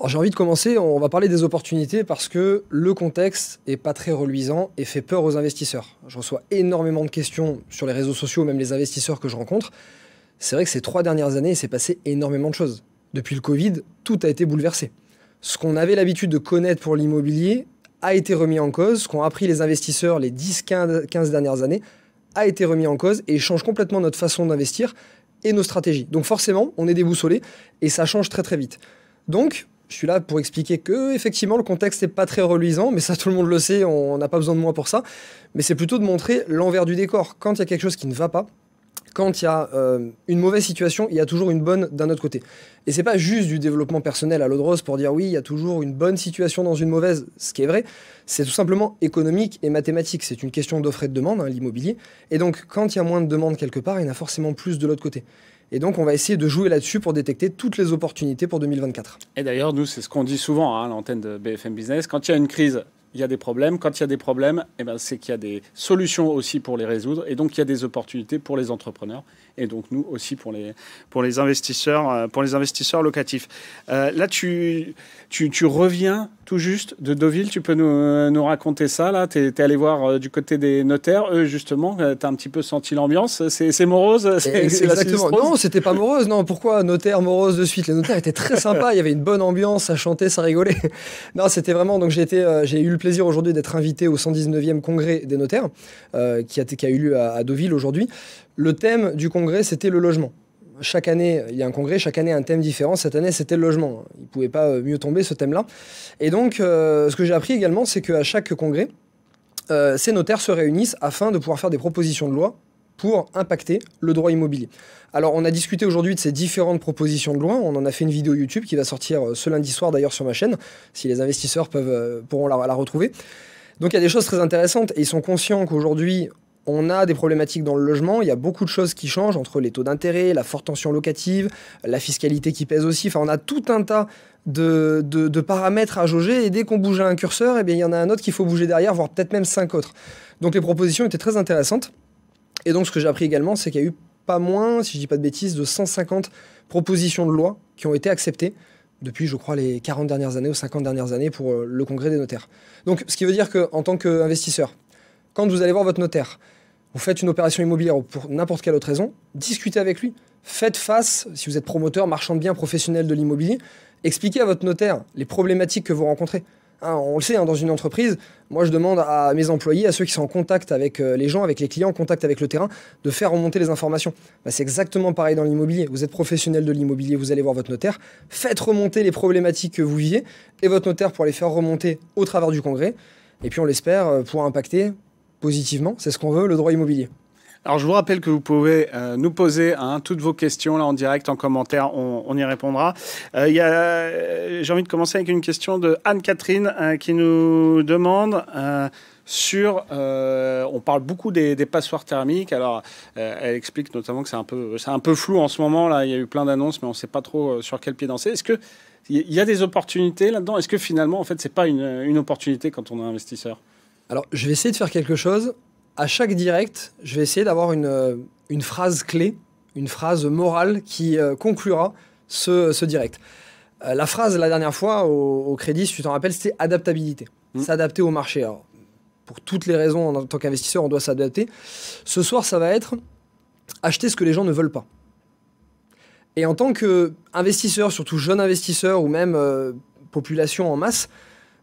Alors j'ai envie de commencer, on va parler des opportunités parce que le contexte n'est pas très reluisant et fait peur aux investisseurs. Je reçois énormément de questions sur les réseaux sociaux, même les investisseurs que je rencontre. C'est vrai que ces trois dernières années, il s'est passé énormément de choses. Depuis le Covid, tout a été bouleversé. Ce qu'on avait l'habitude de connaître pour l'immobilier a été remis en cause, ce qu'ont appris les investisseurs les 10-15 dernières années a été remis en cause et change complètement notre façon d'investir et nos stratégies. Donc forcément, on est déboussolé et ça change très très vite. Donc, je suis là pour expliquer que, effectivement, le contexte n'est pas très reluisant, mais ça, tout le monde le sait, on n'a pas besoin de moi pour ça. Mais c'est plutôt de montrer l'envers du décor. Quand il y a quelque chose qui ne va pas, quand il y a euh, une mauvaise situation, il y a toujours une bonne d'un autre côté. Et c'est pas juste du développement personnel à l'eau de rose pour dire oui, il y a toujours une bonne situation dans une mauvaise, ce qui est vrai. C'est tout simplement économique et mathématique. C'est une question d'offre et de demande, hein, l'immobilier. Et donc, quand il y a moins de demande quelque part, il y en a forcément plus de l'autre côté. Et donc, on va essayer de jouer là-dessus pour détecter toutes les opportunités pour 2024. Et d'ailleurs, nous, c'est ce qu'on dit souvent hein, à l'antenne de BFM Business. Quand il y a une crise, il y a des problèmes. Quand il y a des problèmes, eh ben, c'est qu'il y a des solutions aussi pour les résoudre. Et donc, il y a des opportunités pour les entrepreneurs et donc nous aussi pour les, pour les, investisseurs, euh, pour les investisseurs locatifs. Euh, là, tu, tu, tu reviens tout juste de Deauville. Tu peux nous, euh, raconter ça là Tu es, allé voir euh, du côté des notaires. Eux, justement, euh, tu as un petit peu senti l'ambiance. C'est morose eh, c'est Exactement. non, c'était pas morose. Non, pourquoi notaire morose de suite Les notaires étaient très sympas. Il y avait une bonne ambiance. Ça chantait, ça rigolait. non, c'était vraiment. Donc, j'ai eu le plaisir aujourd'hui d'être invité au 119e congrès des notaires qui, a, qui, a, eu lieu à Deauville aujourd'hui. Le thème du congrès, c'était le logement chaque année, il y a un congrès, chaque année un thème différent. Cette année, c'était le logement. Il ne pouvait pas euh, mieux tomber ce thème-là. Et donc, euh, ce que j'ai appris également, c'est qu'à chaque congrès, euh, ces notaires se réunissent afin de pouvoir faire des propositions de loi pour impacter le droit immobilier. Alors, on a discuté aujourd'hui de ces différentes propositions de loi. On en a fait une vidéo YouTube qui va sortir ce lundi soir d'ailleurs sur ma chaîne, si les investisseurs peuvent, pourront la, la retrouver. Donc, il y a des choses très intéressantes et ils sont conscients qu'aujourd'hui, on a des problématiques dans le logement, il y a beaucoup de choses qui changent entre les taux d'intérêt, la forte tension locative, la fiscalité qui pèse aussi, enfin on a tout un tas de, paramètres à jauger et dès qu'on bouge un curseur, eh bien, il y en a un autre qu'il faut bouger derrière, voire peut-être même cinq autres. Donc les propositions étaient très intéressantes. Et donc ce que j'ai appris également, c'est qu'il y a eu pas moins, si je dis pas de bêtises, de 150 propositions de loi qui ont été acceptées depuis, je crois, les 40 dernières années ou 50 dernières années pour euh, le congrès des notaires. Donc ce qui veut dire qu'en tant qu'investisseur, quand vous allez voir votre notaire, vous faites une opération immobilière ou pour n'importe quelle autre raison, discutez avec lui. Faites face, si vous êtes promoteur, marchand de biens, professionnel de l'immobilier, expliquez à votre notaire les problématiques que vous rencontrez. Hein, on le sait, hein, dans une entreprise, moi je demande à mes employés, à ceux qui sont en contact avec euh, les gens, avec les clients, en contact avec le terrain, de faire remonter les informations. Bah, c'est exactement pareil dans l'immobilier. Vous êtes professionnel de l'immobilier, vous allez voir votre notaire, faites remonter les problématiques que vous vivez, et votre notaire pour les faire remonter au travers du congrès, et puis on l'espère euh, pour impacter positivement, c'est ce qu'on veut, le droit immobilier. Alors je vous rappelle que vous pouvez euh, nous poser hein, toutes vos questions là en direct, en commentaire, on, y répondra. Euh, euh, j'ai envie de commencer avec une question de Anne-Catherine qui nous demande sur, on parle beaucoup des, passoires thermiques. Alors, elle explique notamment que c'est un peu, c'est un peu flou en ce moment. Là, il y a eu plein d'annonces, mais on ne sait pas trop sur quel pied danser. Est-ce que il y a des opportunités là-dedans Est-ce que finalement, en fait, ce n'est pas une opportunité quand on est investisseur alors, je vais essayer de faire quelque chose. À chaque direct, je vais essayer d'avoir une, euh, phrase clé, une phrase morale qui euh, conclura ce, direct. Euh, la phrase, la dernière fois, au, crédit, si tu t'en rappelles, c'était adaptabilité. Mmh. S'adapter au marché. pour toutes les raisons, en tant qu'investisseur, on doit s'adapter. Ce soir, ça va être acheter ce que les gens ne veulent pas. Et en tant qu'investisseur, surtout jeune investisseur ou même population en masse,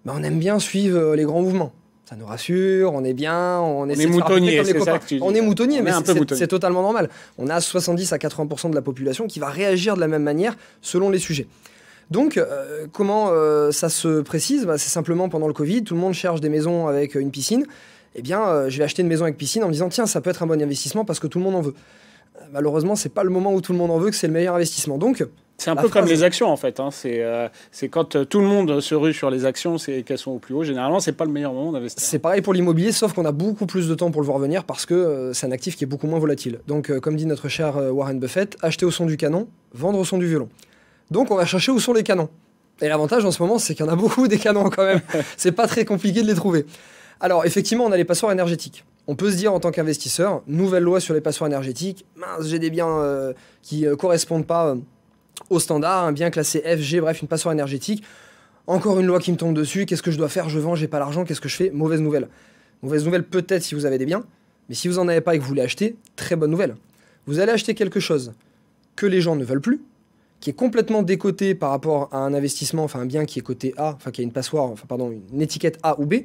ben, on aime bien suivre les grands mouvements ça nous rassure, on est bien, on, est moutonnier, On est moutonnier, mais c'est totalement normal. On a 70 à 80% de la population qui va réagir de la même manière selon les sujets. Donc, euh, comment euh, ça se précise bah, C'est simplement pendant le Covid, tout le monde cherche des maisons avec une piscine. Eh bien, j'ai euh, je vais acheter une maison avec piscine en me disant, tiens, ça peut être un bon investissement parce que tout le monde en veut malheureusement, ce n'est pas le moment où tout le monde en veut que c'est le meilleur investissement. Donc, c'est un peu comme les actions en fait. Hein. Euh, c'est quand euh, tout le monde se rue sur les actions c'est qu'elles sont au plus haut. Généralement, c'est pas le meilleur moment d'investir. C'est pareil pour l'immobilier, sauf qu'on a beaucoup plus de temps pour le voir venir parce que euh, c'est un actif qui est beaucoup moins volatile. Donc, comme dit notre cher Warren Buffett, acheter au son du canon, vendre au son du violon. Donc, on va chercher où sont les canons. Et l'avantage en ce moment, c'est qu'il y en a beaucoup des canons quand même. c'est pas très compliqué de les trouver. Alors, effectivement, on a les passoires énergétiques on peut se dire en tant qu'investisseur, nouvelle loi sur les passoires énergétiques, mince, j'ai des biens euh, qui ne euh, correspondent pas au euh, aux standards, un bien classé FG, bref, une passoire énergétique. Encore une loi qui me tombe dessus, qu'est-ce que je dois faire Je vends, j'ai pas l'argent, qu'est-ce que je fais Mauvaise nouvelle. Mauvaise nouvelle peut-être si vous avez des biens, mais si vous n'en avez pas et que vous voulez acheter, très bonne nouvelle. Vous allez acheter quelque chose que les gens ne veulent plus, qui est complètement décoté par rapport à un investissement, enfin un bien qui est coté A, enfin qui a une passoire, enfin pardon, une étiquette A ou B,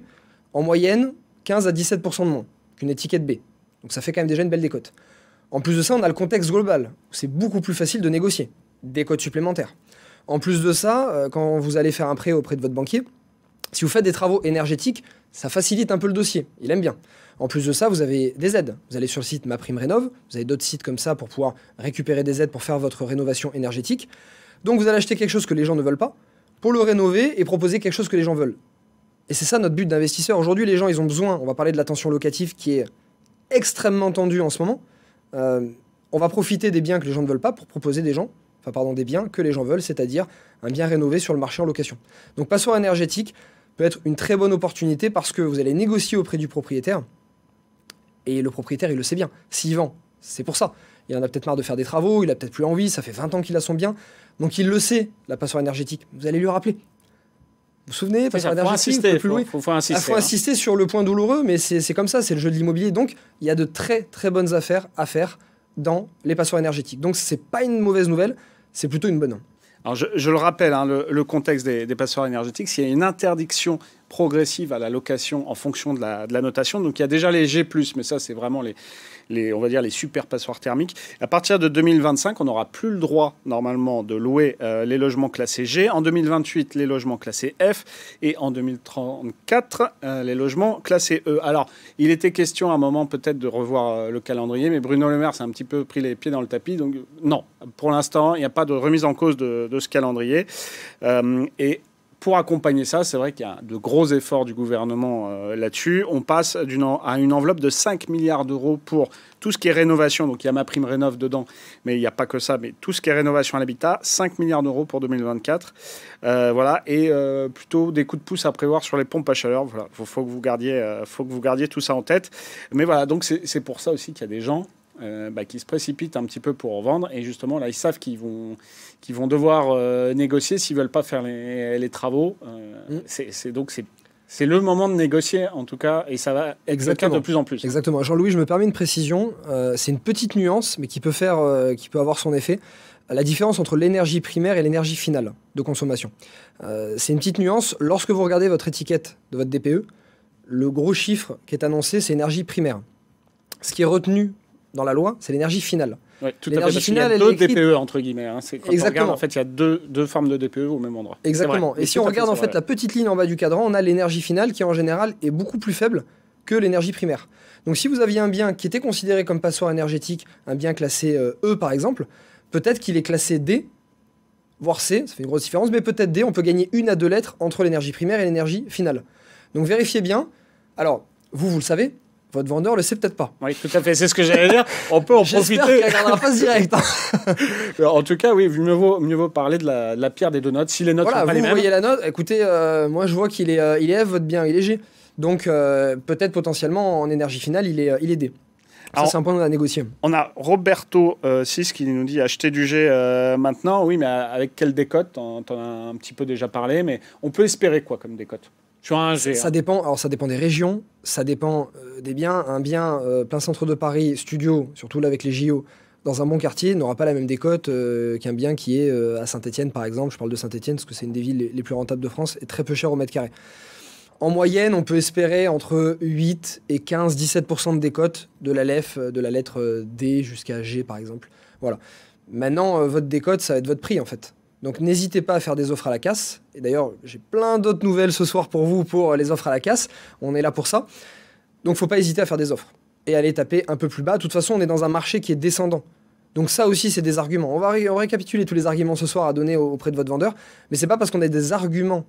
en moyenne 15 à 17% de moins. Une étiquette B. Donc ça fait quand même déjà une belle décote. En plus de ça, on a le contexte global, c'est beaucoup plus facile de négocier des cotes supplémentaires. En plus de ça, euh, quand vous allez faire un prêt auprès de votre banquier, si vous faites des travaux énergétiques, ça facilite un peu le dossier. Il aime bien. En plus de ça, vous avez des aides. Vous allez sur le site MaPrimeRénov, vous avez d'autres sites comme ça pour pouvoir récupérer des aides pour faire votre rénovation énergétique. Donc vous allez acheter quelque chose que les gens ne veulent pas pour le rénover et proposer quelque chose que les gens veulent. Et c'est ça notre but d'investisseur. Aujourd'hui, les gens, ils ont besoin, on va parler de la tension locative qui est extrêmement tendue en ce moment. Euh, on va profiter des biens que les gens ne veulent pas pour proposer des gens, enfin pardon, des biens que les gens veulent, c'est-à-dire un bien rénové sur le marché en location. Donc passoire énergétique peut être une très bonne opportunité parce que vous allez négocier auprès du propriétaire et le propriétaire, il le sait bien. S'il vend, c'est pour ça. Il en a peut-être marre de faire des travaux, il a peut-être plus envie, ça fait 20 ans qu'il a son bien. Donc il le sait, la passoire énergétique. Vous allez lui rappeler, vous vous souvenez Parce faut insister, ah, hein. insister, sur le point douloureux, mais c'est comme ça, c'est le jeu de l'immobilier. Donc, il y a de très très bonnes affaires à faire dans les passoires énergétiques. Donc, c'est pas une mauvaise nouvelle, c'est plutôt une bonne. Alors, je, le rappelle, hein, le, contexte des, des passoires énergétiques, s'il y a une interdiction progressive à la location en fonction de la, notation. Donc il y a déjà les G+, mais ça c'est vraiment les, les, on va dire les super passoires thermiques. À partir de 2025, on n'aura plus le droit normalement de louer euh, les logements classés G. En 2028, les logements classés F. Et en 2034, euh, les logements classés E. Alors, il était question à un moment peut-être de revoir euh, le calendrier, mais Bruno Le Maire s'est un petit peu pris les pieds dans le tapis. Donc non, pour l'instant, il n'y a pas de remise en cause de, de ce calendrier. et pour accompagner ça, c'est vrai qu'il y a de gros efforts du gouvernement euh, là-dessus. On passe à une enveloppe de 5 milliards d'euros pour tout ce qui est rénovation. Donc il y a ma prime rénov dedans, mais il n'y a pas que ça. Mais tout ce qui est rénovation à l'habitat, 5 milliards d'euros pour 2024. Euh, voilà. Et euh, plutôt des coups de pouce à prévoir sur les pompes à chaleur. Voilà. Faut, que vous gardiez, faut que vous gardiez tout ça en tête. Mais voilà. Donc c'est pour ça aussi qu'il y a des gens euh, bah, qui se précipitent un petit peu pour vendre. Et justement, là, ils savent qu'ils vont, vont devoir euh, négocier s'ils veulent pas faire les, travaux. Euh, mm. C'est donc c'est le moment de négocier, en tout cas, et ça va exactement de plus en plus. Exactement. Jean-Louis, je me permets une précision. c'est une petite nuance, mais qui peut faire, qui peut avoir son effet la différence entre l'énergie primaire et l'énergie finale de consommation. c'est une petite nuance. Lorsque vous regardez votre étiquette de votre DPE, le gros chiffre qui est annoncé, c'est énergie primaire. Ce qui est retenu dans la loi, c'est l'énergie finale. Ouais, finale, deux DPE e, entre guillemets. Hein. Exactement. regarde, en fait, il y a deux, formes de DPE au même endroit. Exactement. Et, si on regarde en fait la petite ligne en bas du cadran, on a l'énergie finale qui en général est beaucoup plus faible que l'énergie primaire. Donc si vous aviez un bien qui était considéré comme passoire énergétique, un bien classé euh, E par exemple, peut-être qu'il est classé D, voire C, ça fait une grosse différence, mais peut-être D, on peut gagner une à deux lettres entre l'énergie primaire et l'énergie finale. Donc vérifiez bien. Alors, vous, vous le savez, votre vendeur le sait peut-être pas. Oui, tout à fait, c'est ce que j'allais dire. On peut en profiter. pas direct. Hein. en tout cas, oui, mieux vaut, mieux parler de la, pierre des deux notes. Si les notes sont pas les mêmes. voyez la note, écoutez, euh, moi je vois qu'il est, euh, il est F, votre bien, il est G. Donc euh, peut-être potentiellement en énergie finale, il est, il est D. ça, c'est un point a négocier. On a Roberto 6 qui nous dit acheter du G maintenant. Oui, mais avec quelle décote T'en a un petit peu déjà parlé, mais on peut espérer quoi comme décote ça hein. dépend. Alors ça dépend des régions, ça dépend euh, des biens. Un bien euh, plein centre de Paris, studio, surtout là avec les JO, dans un bon quartier, n'aura pas la même décote euh, qu'un bien qui est à saint etienne par exemple. Je parle de saint etienne parce que c'est une des villes les, plus rentables de France et très peu cher au mètre carré. En moyenne, on peut espérer entre 8 et 15, 17 de décote de la LEF, de la lettre D jusqu'à G, par exemple. Voilà. Maintenant, votre décote, ça va être votre prix, en fait. Donc n'hésitez pas à faire des offres à la casse. Et d'ailleurs, j'ai plein d'autres nouvelles ce soir pour vous pour les offres à la casse. On est là pour ça. Donc faut pas hésiter à faire des offres et aller taper un peu plus bas. De toute façon, on est dans un marché qui est descendant. Donc ça aussi, c'est des arguments. On va, récapituler tous les arguments ce soir à donner auprès de votre vendeur. Mais c'est pas parce qu'on a des arguments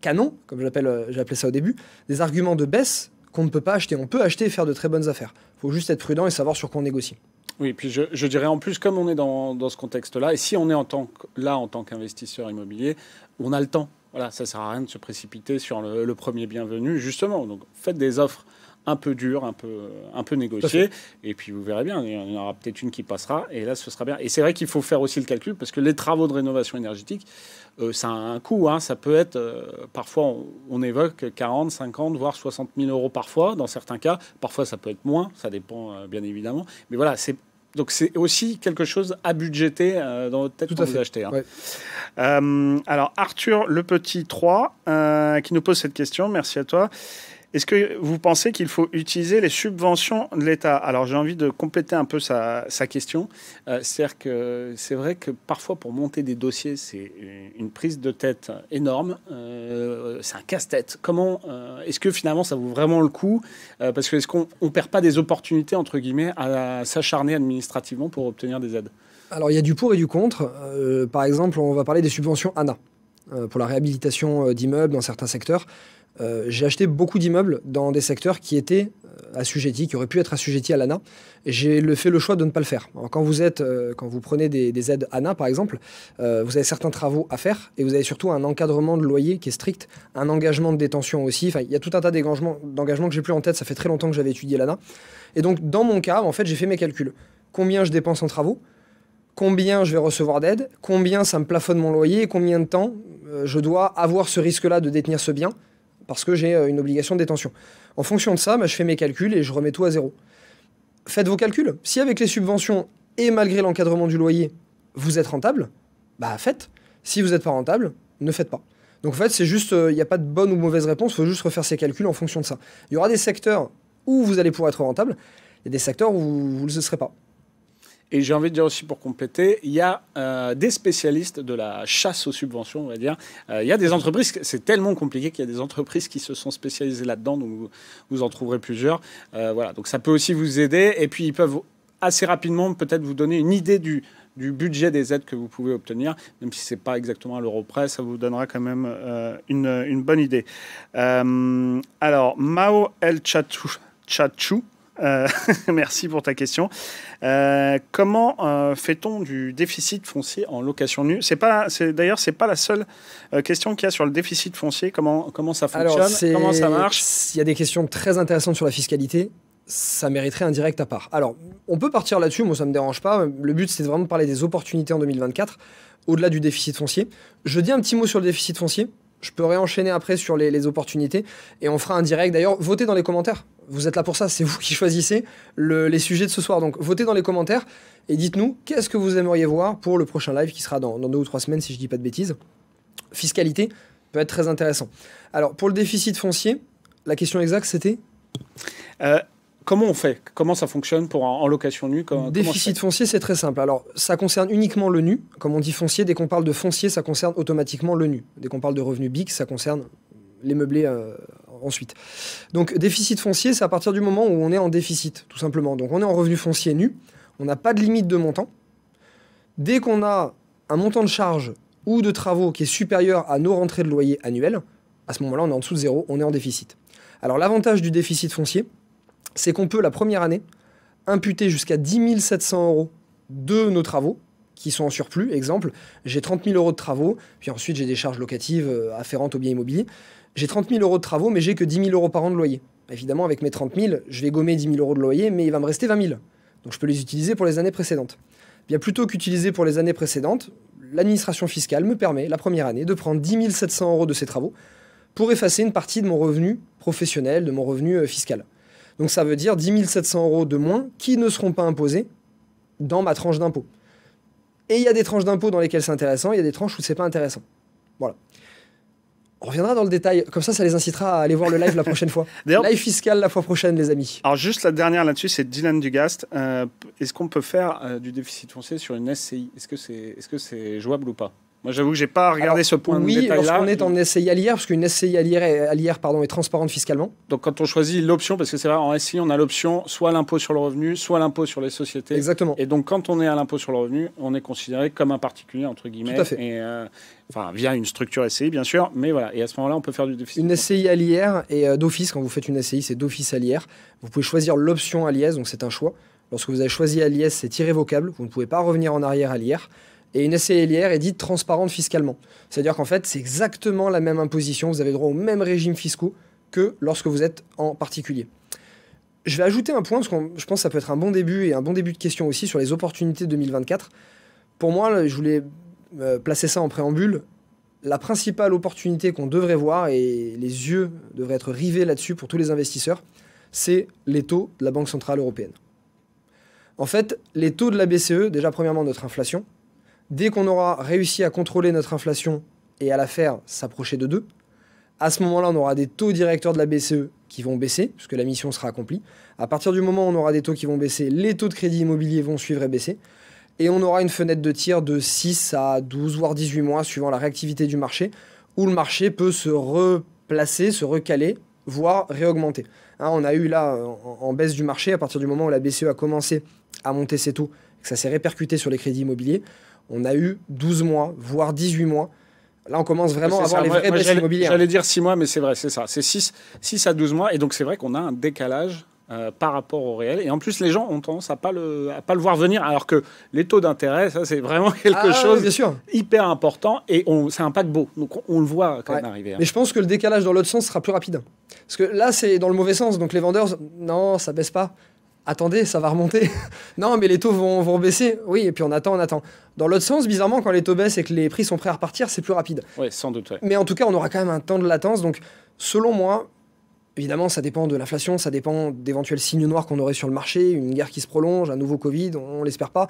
canons, comme euh, j'appelais ça au début, des arguments de baisse qu'on ne peut pas acheter. On peut acheter et faire de très bonnes affaires. faut juste être prudent et savoir sur quoi on négocie. Oui, puis je, dirais en plus, comme on est dans, ce contexte-là, et si on est en tant là en tant qu'investisseur immobilier, on a le temps. Voilà, ça sert à rien de se précipiter sur le premier bienvenu, justement. Donc faites des offres un peu dur, un peu, un peu négocié, Et puis vous verrez bien, il y en aura peut-être une qui passera. Et là, ce sera bien. Et c'est vrai qu'il faut faire aussi le calcul parce que les travaux de rénovation énergétique, euh, ça a un coût. Hein. Ça peut être, euh, parfois, on, évoque 40, 50, voire 60 000 euros parfois, dans certains cas. Parfois, ça peut être moins. Ça dépend, euh, bien évidemment. Mais voilà, c'est donc c'est aussi quelque chose à budgéter dans votre tête quand vous achetez. Hein. alors Arthur Le Petit 3 qui nous pose cette question, merci à toi. Est-ce que vous pensez qu'il faut utiliser les subventions de l'État Alors j'ai envie de compléter un peu sa, question. Euh, cest que c'est vrai que parfois pour monter des dossiers, c'est une prise de tête énorme. Euh, c'est un casse-tête. Comment euh, Est-ce que finalement ça vaut vraiment le coup Parce que est-ce qu'on ne perd pas des opportunités, entre guillemets, à s'acharner administrativement pour obtenir des aides Alors il y a du pour et du contre. par exemple, on va parler des subventions ANA pour la réhabilitation d'immeubles dans certains secteurs. Euh, j'ai acheté beaucoup d'immeubles dans des secteurs qui étaient euh, assujettis, qui auraient pu être assujettis à l'ANA. Et j'ai le, fait le choix de ne pas le faire. quand, vous êtes, euh, quand vous prenez des, aides ANA, par exemple, vous avez certains travaux à faire et vous avez surtout un encadrement de loyer qui est strict, un engagement de détention aussi. il y a tout un tas d'engagements, d'engagements que j'ai plus en tête. Ça fait très longtemps que j'avais étudié l'ANA. Et donc, dans mon cas, en fait, j'ai fait mes calculs. Combien je dépense en travaux combien je vais recevoir d'aide, combien ça me plafonne mon loyer, combien de temps je dois avoir ce risque-là de détenir ce bien, parce que j'ai euh, une obligation de détention. En fonction de ça, bah, je fais mes calculs et je remets tout à zéro. Faites vos calculs. Si avec les subventions et malgré l'encadrement du loyer, vous êtes rentable, bah faites. Si vous n'êtes pas rentable, ne faites pas. Donc en fait, c'est juste, il euh, n'y a pas de bonne ou mauvaise réponse, il faut juste refaire ses calculs en fonction de ça. Il y aura des secteurs où vous allez pouvoir être rentable, il y a des secteurs où vous ne le serez pas. Et j'ai envie de dire aussi pour compléter, il y a euh, des spécialistes de la chasse aux subventions, on va dire. Euh, il y a des entreprises, c'est tellement compliqué qu'il y a des entreprises qui se sont spécialisées là-dedans, donc vous, en trouverez plusieurs. Euh, voilà, donc ça peut aussi vous aider. Et puis ils peuvent assez rapidement peut-être vous donner une idée du, du budget des aides que vous pouvez obtenir, même si ce n'est pas exactement à l'euro près, ça vous donnera quand même une, bonne idée. alors, Mao El chachou euh, merci pour ta question. Euh, comment euh, fait-on du déficit foncier en location nue C'est pas, c'est d'ailleurs c'est pas la seule question qu'il y a sur le déficit foncier. Comment comment ça fonctionne Comment ça marche Il y a des questions très intéressantes sur la fiscalité. Ça mériterait un direct à part. Alors, on peut partir là-dessus, moi ça me dérange pas. Le but c'est vraiment de parler des opportunités en 2024, au-delà du déficit foncier. Je dis un petit mot sur le déficit foncier. Je peux réenchaîner après sur les opportunités et on fera un direct. D'ailleurs, votez dans les commentaires vous êtes là pour ça, c'est vous qui choisissez les sujets de ce soir. Donc votez dans les commentaires et dites-nous qu'est-ce que vous aimeriez voir pour le prochain live qui sera dans, deux ou trois semaines si je ne dis pas de bêtises. Fiscalité peut être très intéressant. Alors pour le déficit foncier, la question exacte c'était euh, Comment on fait Comment ça fonctionne pour en, location nue Déficit foncier, c'est très simple. Alors, ça concerne uniquement le nu. Comme on dit foncier, dès qu'on parle de foncier, ça concerne automatiquement le nu. Dès qu'on parle de revenus BIC, ça concerne les meublés euh, ensuite. Donc déficit foncier, c'est à partir du moment où on est en déficit, tout simplement. Donc on est en revenu foncier nu, on n'a pas de limite de montant. Dès qu'on a un montant de charges ou de travaux qui est supérieur à nos rentrées de loyer annuelles, à ce moment-là, on est en dessous de zéro, on est en déficit. Alors l'avantage du déficit foncier, c'est qu'on peut la première année imputer jusqu'à 10 700 euros de nos travaux qui sont en surplus. Exemple, j'ai 30 000 euros de travaux, puis ensuite j'ai des charges locatives euh, afférentes au bien immobilier j'ai 30 000 euros de travaux, mais j'ai que 10 000 euros par an de loyer. Évidemment, avec mes 30 000, je vais gommer 10 000 euros de loyer, mais il va me rester 20 000. Donc je peux les utiliser pour les années précédentes. Eh bien plutôt qu'utiliser pour les années précédentes, l'administration fiscale me permet, la première année, de prendre 10 700 euros de ces travaux pour effacer une partie de mon revenu professionnel, de mon revenu euh, fiscal. Donc ça veut dire 10 700 euros de moins qui ne seront pas imposés dans ma tranche d'impôt. Et il y a des tranches d'impôt dans lesquelles c'est intéressant, il y a des tranches où c'est pas intéressant. Voilà. On reviendra dans le détail. Comme ça, ça les incitera à aller voir le live la prochaine fois. live fiscal la fois prochaine, les amis. Alors, juste la dernière là-dessus, c'est Dylan Dugast. Euh, est-ce qu'on peut faire euh, du déficit foncier sur une SCI Est-ce que c'est est -ce c'est jouable ou pas moi, j'avoue que j'ai pas regardé ce point oui, de détail-là. Oui, lorsqu'on est en SCI à l'IR, parce qu'une SCI à l'IR, pardon, est transparente fiscalement. Donc, quand on choisit l'option, parce que c'est vrai, en SCI, on a l'option soit l'impôt sur le revenu, soit l'impôt sur les sociétés. Exactement. Et donc, quand on est à l'impôt sur le revenu, on est considéré comme un particulier, entre guillemets. Et, euh, enfin, via une structure SCI, bien sûr, mais voilà. Et à ce moment-là, on peut faire du déficit. Une SCI à l'IR et euh, d'office, quand vous faites une SCI, c'est d'office à Vous pouvez choisir l'option à donc c'est un choix. Lorsque vous avez choisi à c'est irrévocable. Vous ne pouvez pas revenir en arrière à et une SCLIR est dite transparente fiscalement. C'est-à-dire qu'en fait, c'est exactement la même imposition, vous avez droit au même régime fiscaux que lorsque vous êtes en particulier. Je vais ajouter un point, parce que je pense que ça peut être un bon début et un bon début de question aussi sur les opportunités de 2024. Pour moi, je voulais euh, placer ça en préambule. La principale opportunité qu'on devrait voir, et les yeux devraient être rivés là-dessus pour tous les investisseurs, c'est les taux de la Banque Centrale Européenne. En fait, les taux de la BCE, déjà premièrement notre inflation, Dès qu'on aura réussi à contrôler notre inflation et à la faire s'approcher de 2, à ce moment-là, on aura des taux directeurs de la BCE qui vont baisser, puisque la mission sera accomplie. À partir du moment où on aura des taux qui vont baisser, les taux de crédit immobilier vont suivre et baisser. Et on aura une fenêtre de tir de 6 à 12, voire 18 mois, suivant la réactivité du marché, où le marché peut se replacer, se recaler, voire réaugmenter. Hein, on a eu là, en, en baisse du marché, à partir du moment où la BCE a commencé à monter ses taux, que ça s'est répercuté sur les crédits immobiliers, on a eu 12 mois, voire 18 mois. Là, on commence vraiment à avoir les vraies baisses immobilières. J'allais dire 6 mois, mais c'est vrai, c'est ça. C'est 6, 6 à 12 mois. Et donc, c'est vrai qu'on a un décalage euh, par rapport au réel. Et en plus, les gens ont tendance à pas pas le voir venir, alors que les taux d'intérêt, ça, c'est vraiment quelque ah, chose hyper important et c'est un beau. Donc, on, le voit quand même arriver. Hein. Mais je pense que le décalage dans l'autre sens sera plus rapide. Parce que là, c'est dans le mauvais sens. Donc, les vendeurs, non, ça baisse pas attendez, ça va remonter. non, mais les taux vont, vont baisser. Oui, et puis on attend, on attend. Dans l'autre sens, bizarrement, quand les taux baissent et que les prix sont prêts à repartir, c'est plus rapide. Oui, sans doute. Mais en tout cas, on aura quand même un temps de latence. Donc, selon moi, évidemment, ça dépend de l'inflation, ça dépend d'éventuels signes noirs qu'on aurait sur le marché, une guerre qui se prolonge, un nouveau Covid, on, ne l'espère pas.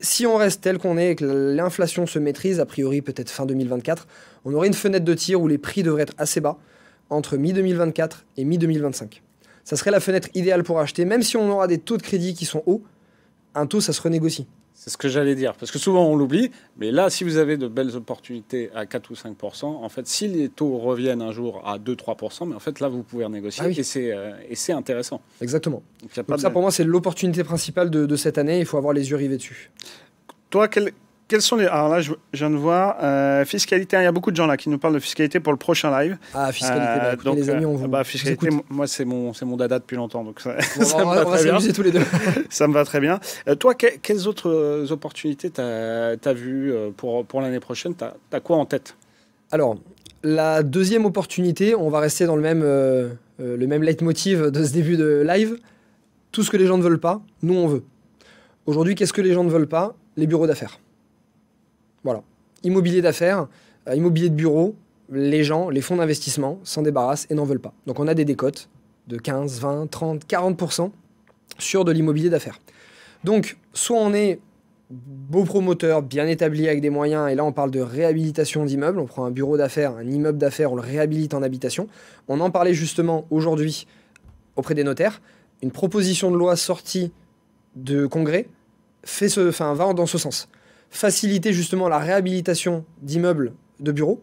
Si on reste tel qu'on est et que l'inflation se maîtrise, a priori peut-être fin 2024, on aurait une fenêtre de tir où les prix devraient être assez bas, entre mi-2024 et mi-2025 ça serait la fenêtre idéale pour acheter, même si on aura des taux de crédit qui sont hauts, un taux, ça se renégocie. C'est ce que j'allais dire, parce que souvent on l'oublie, mais là, si vous avez de belles opportunités à 4 ou 5 en fait, si les taux reviennent un jour à 2-3 mais en fait, là, vous pouvez renégocier. Ah euh, et c'est intéressant. Exactement. Donc, ça, pour moi, c'est l'opportunité principale de, de cette année, il faut avoir les yeux rivés dessus. Toi, quel, sont les. Alors là, je, viens de voir. Euh, fiscalité, hein, il y a beaucoup de gens là qui nous parlent de fiscalité pour le prochain live. Ah, fiscalité, bah, euh, les amis, on euh, vous. Bah, fiscalité, moi, c'est mon, mon dada depuis longtemps. Donc ça, me va, va tous les deux. ça me va très bien. Euh, toi, quelles autres opportunités tu as, vues pour, pour l'année prochaine Tu as, quoi en tête Alors, la deuxième opportunité, on va rester dans le même, le même leitmotiv de ce début de live. Tout ce que les gens ne veulent pas, nous, on veut. Aujourd'hui, qu'est-ce que les gens ne veulent pas Les bureaux d'affaires. Voilà. Immobilier d'affaires, euh, immobilier de bureau, les gens, les fonds d'investissement s'en débarrassent et n'en veulent pas. Donc on a des décotes de 15, 20, 30, 40% sur de l'immobilier d'affaires. Donc soit on est beau promoteur, bien établi avec des moyens, et là on parle de réhabilitation d'immeubles, on prend un bureau d'affaires, un immeuble d'affaires, on le réhabilite en habitation. On en parlait justement aujourd'hui auprès des notaires, une proposition de loi sortie de congrès fait ce, enfin, va dans ce sens faciliter justement la réhabilitation d'immeubles de bureaux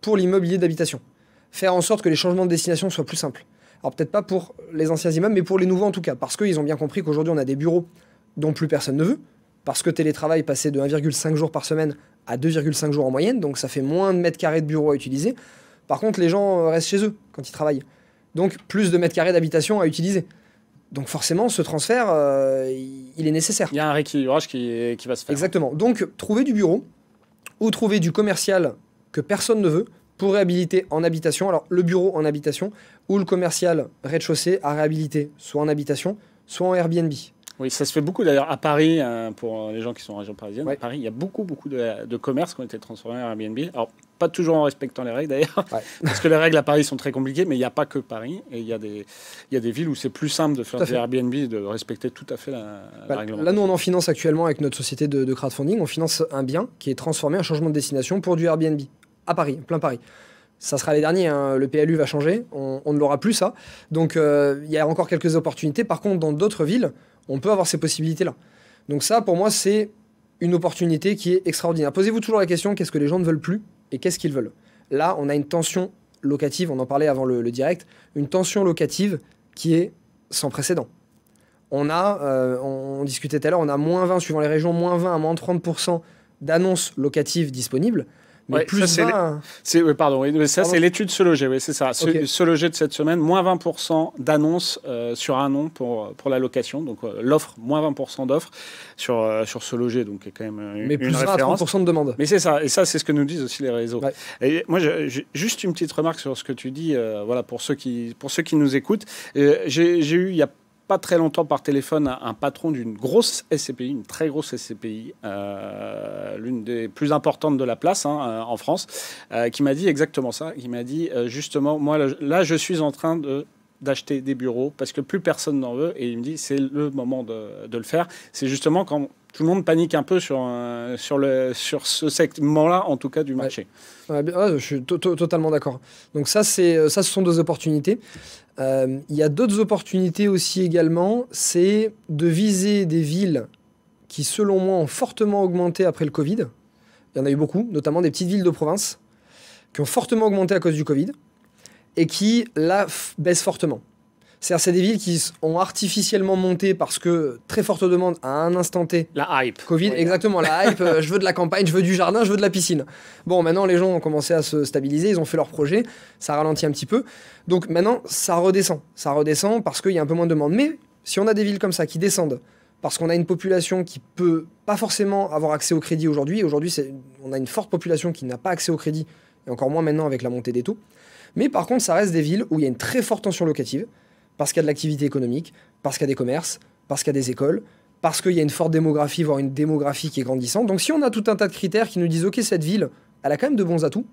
pour l'immobilier d'habitation. Faire en sorte que les changements de destination soient plus simples. Alors peut-être pas pour les anciens immeubles, mais pour les nouveaux en tout cas, parce qu'ils ont bien compris qu'aujourd'hui on a des bureaux dont plus personne ne veut, parce que télétravail passait de 1,5 jours par semaine à 2,5 jours en moyenne, donc ça fait moins de mètres carrés de bureaux à utiliser. Par contre, les gens restent chez eux quand ils travaillent. Donc plus de mètres carrés d'habitation à utiliser. Donc forcément, ce transfert, euh, il est nécessaire. Il y a un rééquilibrage qui, va se faire. Exactement. Donc trouver du bureau ou trouver du commercial que personne ne veut pour réhabiliter en habitation. Alors le bureau en habitation ou le commercial rez-de-chaussée à réhabiliter soit en habitation, soit en Airbnb. Oui, ça se fait beaucoup d'ailleurs à Paris, hein, pour les gens qui sont en région parisienne. Paris, il y a beaucoup, beaucoup de, de commerces qui ont été transformés en Airbnb. Alors, pas toujours en respectant les règles d'ailleurs, parce que les règles à Paris sont très compliquées, mais il n'y a pas que Paris, et il y, a des, des villes où c'est plus simple de faire des Airbnb et de respecter tout à fait la, bah, règle. Là, nous, on en finance actuellement avec notre société de, crowdfunding, on finance un bien qui est transformé en changement de destination pour du Airbnb, à Paris, plein Paris ça sera les derniers. Hein. Le PLU va changer, on, ne l'aura plus ça. Donc euh, il y a encore quelques opportunités. Par contre, dans d'autres villes, on peut avoir ces possibilités-là. Donc ça, pour moi, c'est une opportunité qui est extraordinaire. Posez-vous toujours la question qu'est-ce que les gens ne veulent plus et qu'est-ce qu'ils veulent. Là, on a une tension locative, on en parlait avant le, direct, une tension locative qui est sans précédent. On a, euh, on, on, discutait tout à l'heure, on a moins 20, suivant les régions, moins 20 à moins 30% d'annonces locatives disponibles plus ça, c'est, euh, pardon, ça c'est l'étude se loger, oui, c'est ça. Se, loger de cette semaine, moins 20% d'annonces euh, sur un nom pour, pour la location, donc euh, l'offre, moins 20% d'offres sur, sur se loger, donc est quand même une, Mais plus 20% de demandes. Mais c'est ça, et ça c'est ce que nous disent aussi les réseaux. Et moi, juste une petite remarque sur ce que tu dis, voilà, pour ceux qui, pour ceux qui nous écoutent. j'ai, eu il y a pas très longtemps par téléphone un patron d'une grosse SCPI, une très grosse SCPI, euh, l'une des plus importantes de la place hein, euh, en France, euh, qui m'a dit exactement ça. Qui m'a dit justement, moi là, je suis en train de d'acheter des bureaux parce que plus personne n'en veut. Et il me dit, c'est le moment de, le faire. C'est justement quand tout le monde panique un peu sur, sur, le, sur ce segment-là, en tout cas, du marché. Ah, je suis totalement d'accord. Donc ça, euh, ça, ce sont deux opportunités. Euh, il y a d'autres opportunités aussi également, c'est de viser des villes qui, selon moi, ont fortement augmenté après le Covid. Il y en a eu beaucoup, notamment des petites villes de province, qui ont fortement augmenté à cause du Covid et qui, là, baisse fortement. C'est-à-dire, c'est des villes qui ont artificiellement monté parce que très forte demande à un instant T. La hype. Covid, exactement, la hype. Euh, je veux de la campagne, je veux du jardin, je veux de la piscine. Bon, maintenant, les gens ont commencé à se stabiliser, ils ont fait leur projet, ça ralentit un petit peu. Donc maintenant, ça redescend. Ça redescend parce qu'il y a un peu moins de demande. Mais si on a des villes comme ça qui descendent, parce qu'on a une population qui peut pas forcément avoir accès au crédit aujourd'hui, aujourd'hui, on a une forte population qui n'a pas accès au crédit et encore moins maintenant avec la montée des taux. Mais par contre, ça reste des villes où il y a une très forte tension locative, parce qu'il y a de l'activité économique, parce qu'il y a des commerces, parce qu'il y a des écoles, parce qu'il y a une forte démographie, voire une démographie qui est grandissante. Donc si on a tout un tas de critères qui nous disent, ok, cette ville, elle a quand même de bons atouts,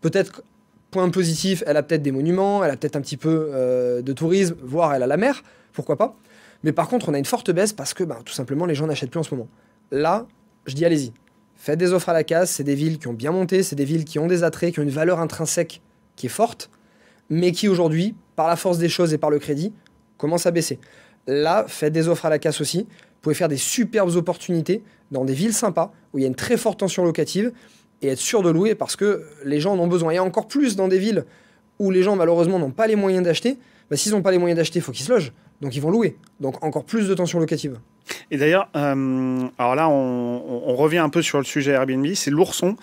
peut-être point positif, elle a peut-être des monuments, elle a peut-être un petit peu euh, de tourisme, voire elle a la mer, pourquoi pas. Mais par contre, on a une forte baisse parce que ben, tout simplement, les gens n'achètent plus en ce moment. Là, je dis allez-y, Faites des offres à la casse, c'est des villes qui ont bien monté, c'est des villes qui ont des attraits, qui ont une valeur intrinsèque qui est forte, mais qui aujourd'hui, par la force des choses et par le crédit, commencent à baisser. Là, faites des offres à la casse aussi. Vous pouvez faire des superbes opportunités dans des villes sympas où il y a une très forte tension locative et être sûr de louer parce que les gens en ont besoin. Et encore plus dans des villes où les gens malheureusement n'ont pas les moyens d'acheter. Bah, S'ils n'ont pas les moyens d'acheter, il faut qu'ils se logent. Donc ils vont louer. Donc encore plus de tension locative. Et d'ailleurs, euh, alors là, on, revient un peu sur le sujet Airbnb. C'est l'ourson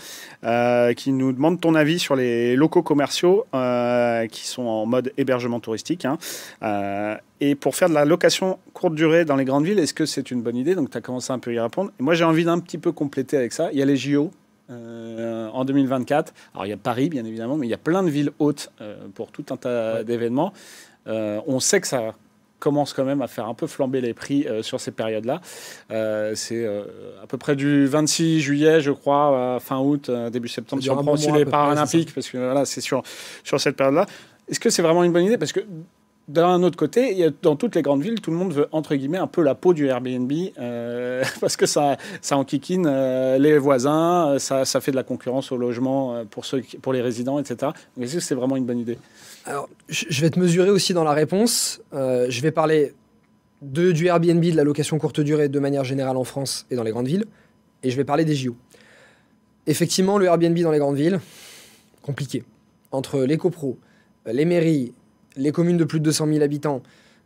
euh, qui nous demande ton avis sur les locaux commerciaux euh, qui sont en mode hébergement touristique. Hein. et pour faire de la location courte durée dans les grandes villes, est-ce que c'est une bonne idée Donc, tu as commencé un peu à y répondre. Et moi, j'ai envie d'un petit peu compléter avec ça. Il y a les JO en 2024. Alors il y a Paris bien évidemment, mais il y a plein de villes hautes pour tout un tas d'événements. on sait que ça commence quand même à faire un peu flamber les prix euh, sur ces périodes-là. Euh, c'est euh, à peu près du 26 juillet, je crois, fin août, début septembre, si on prend aussi les Paralympiques, parce que voilà, c'est sur, sur cette période-là. Est-ce que c'est vraiment une bonne idée Parce que d'un autre côté, dans toutes les grandes villes, tout le monde veut entre guillemets un peu la peau du Airbnb parce que ça, ça enquiquine les voisins, ça, ça, fait de la concurrence au logement pour, ceux, pour les résidents, etc. Est-ce que c'est vraiment une bonne idée je vais te mesurer aussi dans la réponse. Euh, je vais parler du Airbnb, de la location courte durée de manière générale en France et dans les grandes villes. Et je vais parler des JO. Effectivement, le Airbnb dans les grandes villes, compliqué. Entre les copros, les mairies, les communes de plus de 200 000 habitants,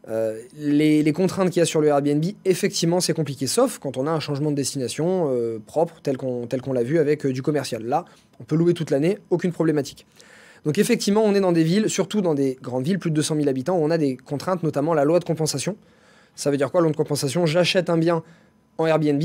euh, les, contraintes qu'il y a sur le Airbnb, effectivement, c'est compliqué, sauf quand on a un changement de destination euh, propre, tel qu'on l'a vu avec du commercial. Là, on peut louer toute l'année, aucune problématique. Donc effectivement, on est dans des villes, surtout dans des grandes villes, plus de 200 000 habitants, où on a des contraintes, notamment la loi de compensation. Ça veut dire quoi, loi de compensation J'achète un bien en Airbnb,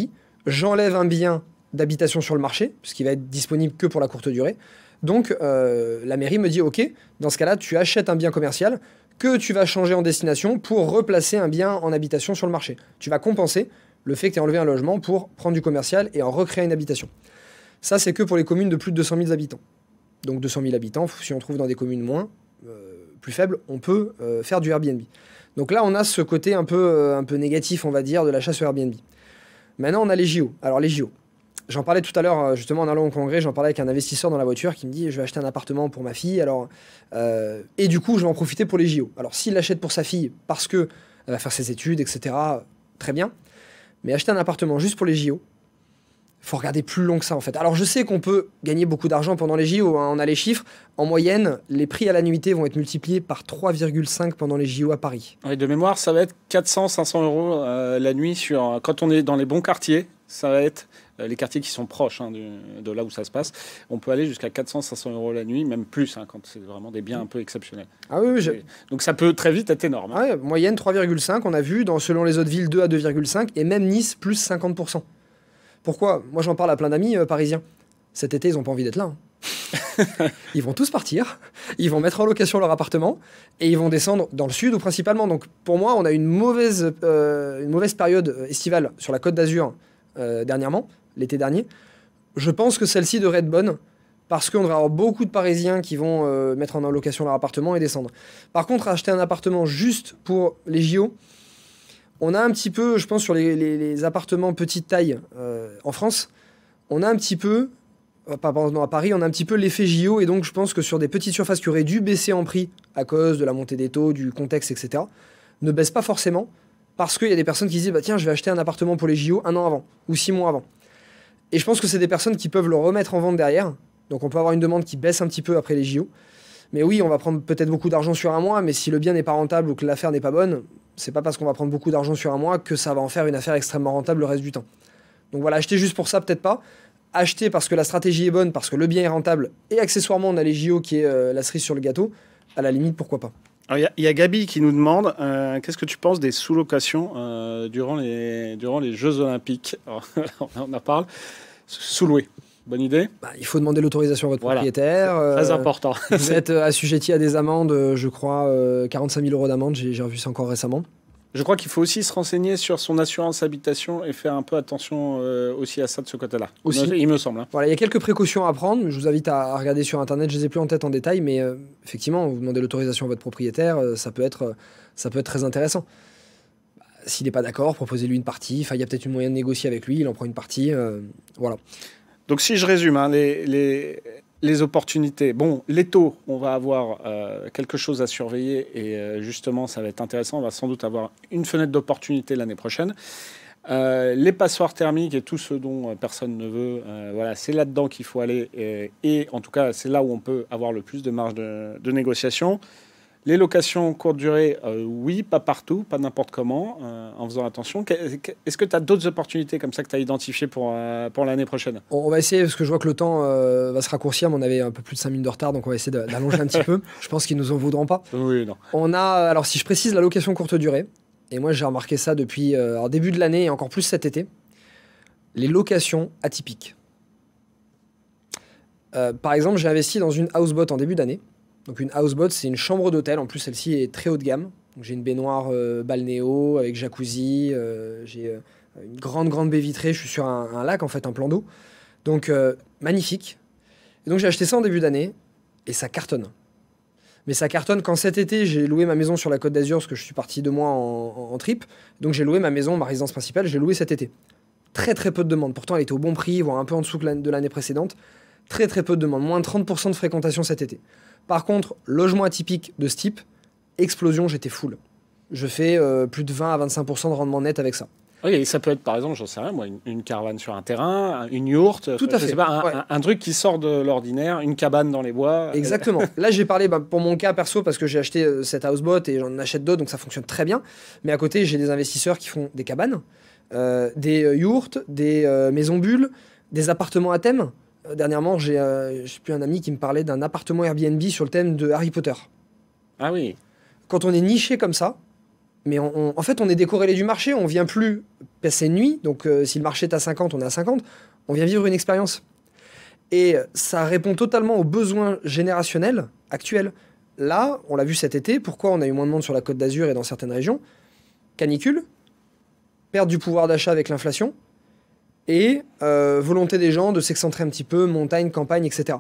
j'enlève un bien d'habitation sur le marché, puisqu'il va être disponible que pour la courte durée. Donc euh, la mairie me dit, ok, dans ce cas-là, tu achètes un bien commercial que tu vas changer en destination pour replacer un bien en habitation sur le marché. Tu vas compenser le fait que tu as enlevé un logement pour prendre du commercial et en recréer une habitation. Ça, c'est que pour les communes de plus de 200 000 habitants donc 200 000 habitants, si on trouve dans des communes moins, euh, plus faibles, on peut euh, faire du Airbnb. Donc là, on a ce côté un peu, euh, un peu négatif, on va dire, de la chasse au Airbnb. Maintenant, on a les JO. Alors les JO. J'en parlais tout à l'heure, justement, en allant au congrès, j'en parlais avec un investisseur dans la voiture qui me dit Je vais acheter un appartement pour ma fille, alors. et du coup, je vais en profiter pour les JO. Alors, s'il l'achète pour sa fille parce qu'elle va faire ses études, etc., très bien. Mais acheter un appartement juste pour les JO, faut regarder plus long que ça en fait. Alors je sais qu'on peut gagner beaucoup d'argent pendant les JO, hein, on a les chiffres. En moyenne, les prix à la nuitée vont être multipliés par 3,5 pendant les JO à Paris. Oui, de mémoire, ça va être 400-500 euros euh, la nuit sur, quand on est dans les bons quartiers. Ça va être euh, les quartiers qui sont proches hein, de, là où ça se passe. On peut aller jusqu'à 400-500 euros la nuit, même plus hein, quand c'est vraiment des biens un peu exceptionnels. Ah oui, Donc ça peut très vite être énorme. Ah ouais, moyenne 3,5, on a vu, dans, selon les autres villes 2 à 2,5, et même Nice plus 50%. Pourquoi Moi, j'en parle à plein d'amis euh, parisiens. Cet été, ils n'ont pas envie d'être là. Hein. ils vont tous partir, ils vont mettre en location leur appartement et ils vont descendre dans le sud ou principalement. Donc, pour moi, on a une mauvaise, euh, une mauvaise période euh, estivale sur la côte d'Azur dernièrement, l'été dernier. Je pense que celle-ci devrait être bonne parce qu'on devrait avoir beaucoup de Parisiens qui vont mettre en location leur appartement et descendre. Par contre, acheter un appartement juste pour les JO, on a un petit peu, je pense, sur les, appartements petite taille euh, en France, on a un petit peu, euh, pas pendant à Paris, on a un petit peu l'effet JO, et donc je pense que sur des petites surfaces qui auraient dû baisser en prix à cause de la montée des taux, du contexte, etc., ne baissent pas forcément, parce qu'il y a des personnes qui disent, bah, tiens, je vais acheter un appartement pour les JO un an avant, ou six mois avant. Et je pense que c'est des personnes qui peuvent le remettre en vente derrière, donc on peut avoir une demande qui baisse un petit peu après les JO. Mais oui, on va prendre peut-être beaucoup d'argent sur un mois, mais si le bien n'est pas rentable ou que l'affaire n'est pas bonne, c'est pas parce qu'on va prendre beaucoup d'argent sur un mois que ça va en faire une affaire extrêmement rentable le reste du temps. Donc voilà, acheter juste pour ça, peut-être pas. Acheter parce que la stratégie est bonne, parce que le bien est rentable, et accessoirement on a les JO qui est euh, la cerise sur le gâteau, à la limite pourquoi pas. Il y, a Gabi qui nous demande euh, qu'est-ce que tu penses des sous-locations euh, durant, les, durant les Jeux Olympiques On en parle. Sous-louer. Bonne idée bah, Il faut demander l'autorisation à votre propriétaire. Très euh, important. vous êtes assujetti à des amendes, euh, je crois, 45 euh, 000 euros d'amende, j'ai revu ça encore récemment. Je crois qu'il faut aussi se renseigner sur son assurance habitation et faire un peu attention aussi à ça de ce côté-là. Aussi, il me semble. Hein. Voilà, il y a quelques précautions à prendre. Je vous invite à, regarder sur Internet. Je ne les ai plus en tête en détail, mais effectivement, vous demandez l'autorisation à votre propriétaire, ça, peut être, ça peut être très intéressant. S'il n'est pas d'accord, proposez-lui une partie. Enfin, il y a peut-être une moyen de négocier avec lui. Il en prend une partie. voilà. Donc si je résume, hein, les, les, opportunités, bon, les taux, on va avoir euh, quelque chose à surveiller et euh, justement ça va être intéressant, on va sans doute avoir une fenêtre d'opportunité l'année prochaine. Euh, les passoires thermiques et tout ce dont personne ne veut, voilà, c'est là-dedans qu'il faut aller et, en tout cas c'est là où on peut avoir le plus de marge de négociation. Les locations courte durée, euh, oui, pas partout, pas n'importe comment, euh, en faisant attention. Est-ce que tu as d'autres opportunités comme ça que tu as identifiées euh, pour, l'année prochaine on, va essayer, parce que je vois que le temps va se raccourcir, on avait un peu plus de 5 minutes de retard, donc on va essayer d'allonger un petit peu. Je pense qu'ils ne nous en voudront pas. Oui, non. On a, alors si je précise, la location courte durée, et moi j'ai remarqué ça depuis le début de l'année et encore plus cet été, les locations atypiques. par exemple, j'ai investi dans une houseboat en début d'année. Donc une houseboat, c'est une chambre d'hôtel. En plus, celle-ci est très haut de gamme. J'ai une baignoire euh, balnéo avec jacuzzi. Euh, j'ai euh, une grande, grande baie vitrée. Je suis sur un, lac, en fait, un plan d'eau. Donc, magnifique. Et donc, j'ai acheté ça en début d'année et ça cartonne. Mais ça cartonne quand cet été, j'ai loué ma maison sur la Côte d'Azur parce que je suis parti deux mois en, en trip. Donc, j'ai loué ma maison, ma résidence principale, j'ai loué cet été. Très, très peu de demandes. Pourtant, elle était au bon prix, voire un peu en dessous de l'année précédente. Très très peu de demandes, moins de 30% de fréquentation cet été. Par contre, logement atypique de ce type, explosion, j'étais full. Je fais euh, plus de 20 à 25% de rendement net avec ça. Oui, ça peut être par exemple, j'en sais rien, moi, une, caravane sur un terrain, une yourte, Tout à fait. pas, un, truc qui sort de l'ordinaire, une cabane dans les bois. Euh. Exactement. Là, j'ai parlé bah, pour mon cas perso parce que j'ai acheté euh, cette houseboat et j'en achète d'autres, donc ça fonctionne très bien. Mais à côté, j'ai des investisseurs qui font des cabanes, des yourtes, des maisons bulles, des appartements à thème. Euh, dernièrement, j'ai euh, plus un ami qui me parlait d'un appartement Airbnb sur le thème de Harry Potter. Ah oui. Quand on est niché comme ça, mais en fait, on est décorrélé du marché, on vient plus passer nuit. Donc, euh, si le marché est à 50, on est à 50. On vient vivre une expérience. Et ça répond totalement aux besoins générationnels actuels. Là, on l'a vu cet été, pourquoi on a eu moins de monde sur la côte d'Azur et dans certaines régions Canicule, perte du pouvoir d'achat avec l'inflation, et euh, volonté des gens de s'excentrer un petit peu, montagne, campagne, etc.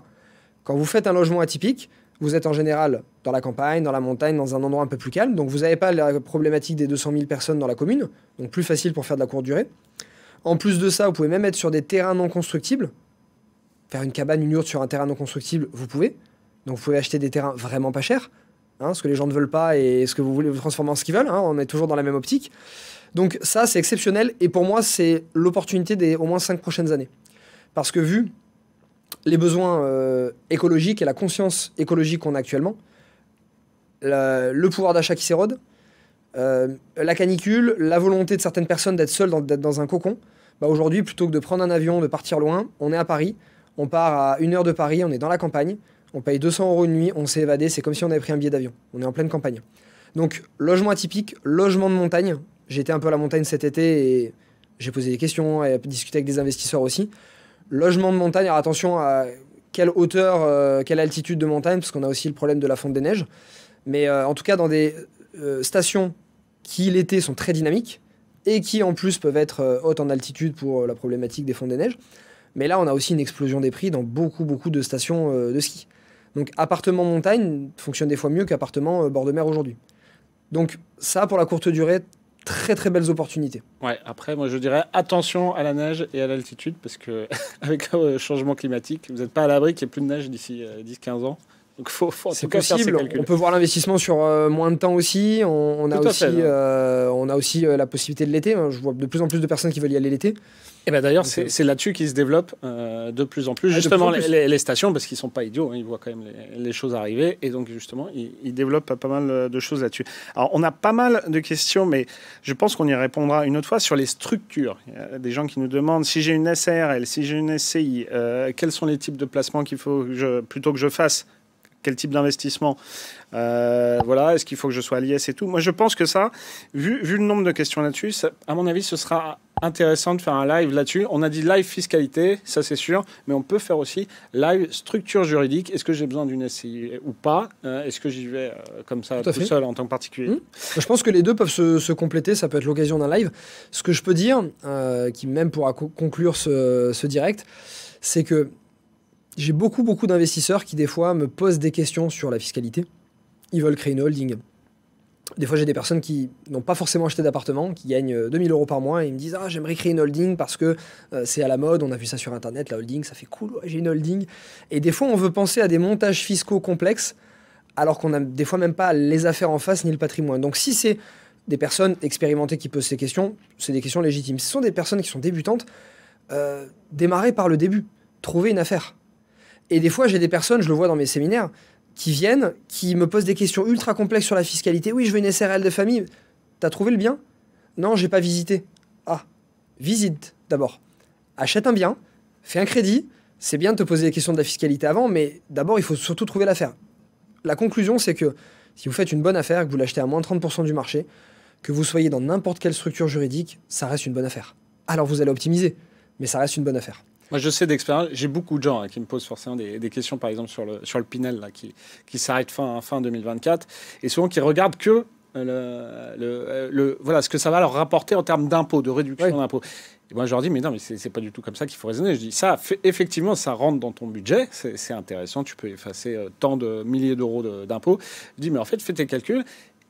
Quand vous faites un logement atypique, vous êtes en général dans la campagne, dans la montagne, dans un endroit un peu plus calme, donc vous n'avez pas la problématique des 200 000 personnes dans la commune, donc plus facile pour faire de la courte durée. En plus de ça, vous pouvez même être sur des terrains non constructibles. Faire une cabane, une yurte sur un terrain non constructible, vous pouvez. Donc vous pouvez acheter des terrains vraiment pas chers, hein, ce que les gens ne veulent pas et ce que vous voulez vous transformer en ce qu'ils veulent, hein. on est toujours dans la même optique. Donc ça, c'est exceptionnel et pour moi, c'est l'opportunité des au moins cinq prochaines années. Parce que vu les besoins euh, écologiques et la conscience écologique qu'on a actuellement, le pouvoir d'achat qui s'érode, euh, la canicule, la volonté de certaines personnes d'être seules, d'être dans un cocon, bah, aujourd'hui, plutôt que de prendre un avion, de partir loin, on est à Paris, on part à une heure de Paris, on est dans la campagne, on paye 200 euros une nuit, on s'est évadé, c'est comme si on avait pris un billet d'avion. On est en pleine campagne. Donc, logement atypique, logement de montagne, été un peu à la montagne cet été et j'ai posé des questions et discuté avec des investisseurs aussi. Logement de montagne, alors attention à quelle hauteur, euh, quelle altitude de montagne, parce qu'on a aussi le problème de la fonte des neiges. Mais euh, en tout cas, dans des euh, stations qui l'été sont très dynamiques et qui en plus peuvent être hautes en altitude pour la problématique des fonds des neiges. Mais là, on a aussi une explosion des prix dans beaucoup, beaucoup de stations de ski. Donc appartement montagne fonctionne des fois mieux qu'appartement bord de mer aujourd'hui. Donc ça, pour la courte durée, très très belles opportunités. Ouais, après, moi je dirais attention à la neige et à l'altitude parce que, avec le euh, changement climatique, vous n'êtes pas à l'abri qu'il n'y ait plus de neige d'ici 10-15 euh, ans. Donc faut, c'est possible. on peut voir l'investissement sur euh, moins de temps aussi. On, on a aussi, on a aussi la possibilité de l'été. Je vois de plus en plus de personnes qui veulent y aller l'été. Et eh ben d'ailleurs, euh, c'est là-dessus qu'ils se développent euh, de plus en plus. Ah, justement, Les, les, stations, parce qu'ils ne sont pas idiots, hein, ils voient quand même les, les, choses arriver. Et donc, justement, ils, développent pas mal euh, de choses là-dessus. Alors, on a pas mal de questions, mais je pense qu'on y répondra une autre fois sur les structures. Il y a des gens qui nous demandent si j'ai une SARL, si j'ai une SCI, euh, quels sont les types de placements qu'il faut je, plutôt que je fasse quel type d'investissement euh, Voilà, est-ce qu'il faut que je sois à l'IS et tout Moi, je pense que ça, vu, vu le nombre de questions là-dessus, à mon avis, ce sera intéressant de faire un live là-dessus. On a dit live fiscalité, ça c'est sûr, mais on peut faire aussi live structure juridique. Est-ce que j'ai besoin d'une SCI ou pas euh, Est-ce que j'y vais euh, comme ça tout, seul en tant que particulier hmm. bah, Je pense que les deux peuvent se, compléter, ça peut être l'occasion d'un live. Ce que je peux dire, qui même pourra conclure ce, ce direct, c'est que j'ai beaucoup, beaucoup d'investisseurs qui, des fois, me posent des questions sur la fiscalité. Ils veulent créer une holding. Des fois, j'ai des personnes qui n'ont pas forcément acheté d'appartement, qui gagnent 2000 euh, euros par mois et ils me disent Ah, j'aimerais créer une holding parce que euh, c'est à la mode, on a vu ça sur Internet, la holding, ça fait cool, j'ai une holding. Et des fois, on veut penser à des montages fiscaux complexes alors qu'on n'a des fois même pas les affaires en face ni le patrimoine. Donc, si c'est des personnes expérimentées qui posent ces questions, c'est des questions légitimes. Si ce sont des personnes qui sont débutantes, euh, démarrer par le début, trouver une affaire. Et des fois, j'ai des personnes, je le vois dans mes séminaires, qui viennent, qui me posent des questions ultra complexes sur la fiscalité. Oui, je veux une SRL de famille. T'as trouvé le bien Non, j'ai pas visité. Ah, visite d'abord. Achète un bien, fais un crédit. C'est bien de te poser des questions de la fiscalité avant, mais d'abord, il faut surtout trouver l'affaire. La conclusion, c'est que si vous faites une bonne affaire, que vous l'achetez à moins 30% du marché, que vous soyez dans n'importe quelle structure juridique, ça reste une bonne affaire. Alors vous allez optimiser, mais ça reste une bonne affaire. Moi, je sais d'expérience, j'ai beaucoup de gens hein, qui me posent forcément des, questions, par exemple, sur le, sur le Pinel, là, qui, qui s'arrête fin, fin 2024, et souvent qui regardent que euh, le, euh, le, voilà, ce que ça va leur rapporter en termes d'impôts, de réduction d'impôt. d'impôts. Et moi, je leur dis, mais non, mais c'est pas du tout comme ça qu'il faut raisonner. Je dis, ça, effectivement, ça rentre dans ton budget, c'est intéressant, tu peux effacer euh, tant de milliers d'euros d'impôts. je dis, mais en fait, fais tes calculs,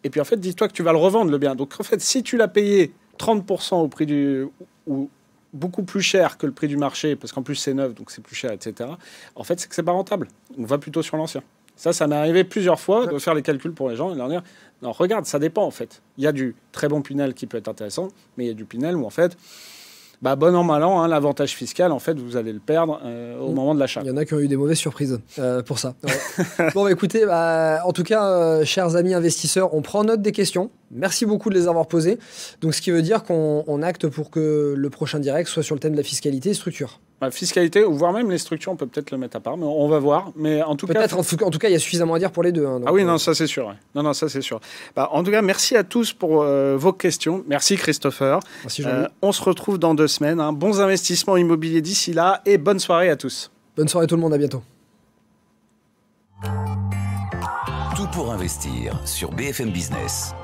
et puis en fait, dis-toi que tu vas le revendre, le bien. Donc, en fait, si tu l'as payé 30% au prix du, ou, beaucoup plus cher que le prix du marché, parce qu'en plus c'est neuf, donc c'est plus cher, etc., en fait, c'est que c'est pas rentable. On va plutôt sur l'ancien. Ça, ça m'est arrivé plusieurs fois de faire les calculs pour les gens et de leur dire non, regarde, ça dépend en fait. Il y a du très bon Pinel qui peut être intéressant, mais il y a du Pinel où en fait, bah, bon an, mal an, hein, l'avantage fiscal, en fait, vous allez le perdre euh, au mm. moment de l'achat. Il y en a qui ont eu des mauvaises surprises euh, pour ça. bon, bah, écoutez, bah, en tout cas, euh, chers amis investisseurs, on prend note des questions. Merci beaucoup de les avoir posées. Donc, ce qui veut dire qu'on acte pour que le prochain direct soit sur le thème de la fiscalité et structure fiscalité, ou voire même les structures, on peut peut-être le mettre à part, mais on va voir. Mais en tout peut cas, en tout, cas, il y a suffisamment à dire pour les deux. Hein, ah oui, non, euh. ça c'est sûr. Non, non, ça c'est sûr. Bah, en tout cas, merci à tous pour euh, vos questions. Merci Christopher. Euh, on se retrouve dans deux semaines. Hein. Bons investissements immobiliers d'ici là et bonne soirée à tous. Bonne soirée tout le monde. À bientôt. Tout pour investir sur BFM Business.